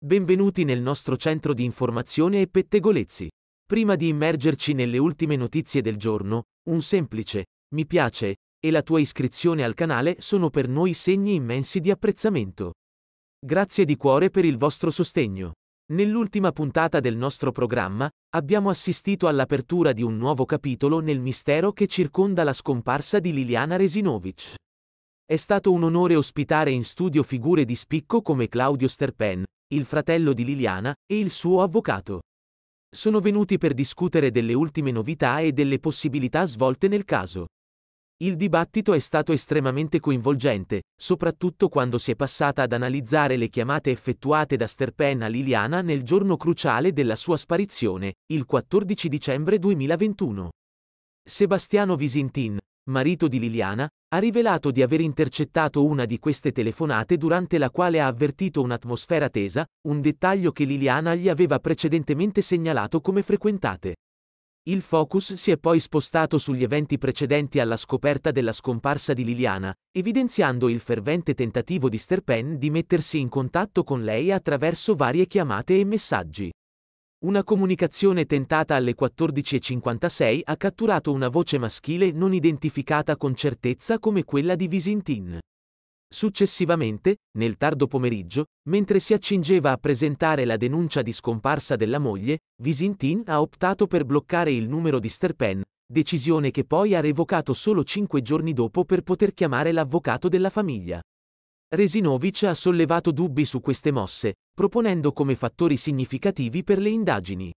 Benvenuti nel nostro centro di informazione e pettegolezzi. Prima di immergerci nelle ultime notizie del giorno, un semplice mi piace e la tua iscrizione al canale sono per noi segni immensi di apprezzamento. Grazie di cuore per il vostro sostegno. Nell'ultima puntata del nostro programma, abbiamo assistito all'apertura di un nuovo capitolo nel mistero che circonda la scomparsa di Liliana Resinovic. È stato un onore ospitare in studio figure di spicco come Claudio Sterpen, il fratello di Liliana, e il suo avvocato. Sono venuti per discutere delle ultime novità e delle possibilità svolte nel caso. Il dibattito è stato estremamente coinvolgente, soprattutto quando si è passata ad analizzare le chiamate effettuate da Sterpen a Liliana nel giorno cruciale della sua sparizione, il 14 dicembre 2021. Sebastiano Visintin, marito di Liliana, ha rivelato di aver intercettato una di queste telefonate durante la quale ha avvertito un'atmosfera tesa, un dettaglio che Liliana gli aveva precedentemente segnalato come frequentate. Il focus si è poi spostato sugli eventi precedenti alla scoperta della scomparsa di Liliana, evidenziando il fervente tentativo di Sterpen di mettersi in contatto con lei attraverso varie chiamate e messaggi. Una comunicazione tentata alle 14.56 ha catturato una voce maschile non identificata con certezza come quella di Visintin. Successivamente, nel tardo pomeriggio, mentre si accingeva a presentare la denuncia di scomparsa della moglie, Visintin ha optato per bloccare il numero di Sterpen, decisione che poi ha revocato solo cinque giorni dopo per poter chiamare l'avvocato della famiglia. Resinovic ha sollevato dubbi su queste mosse, proponendo come fattori significativi per le indagini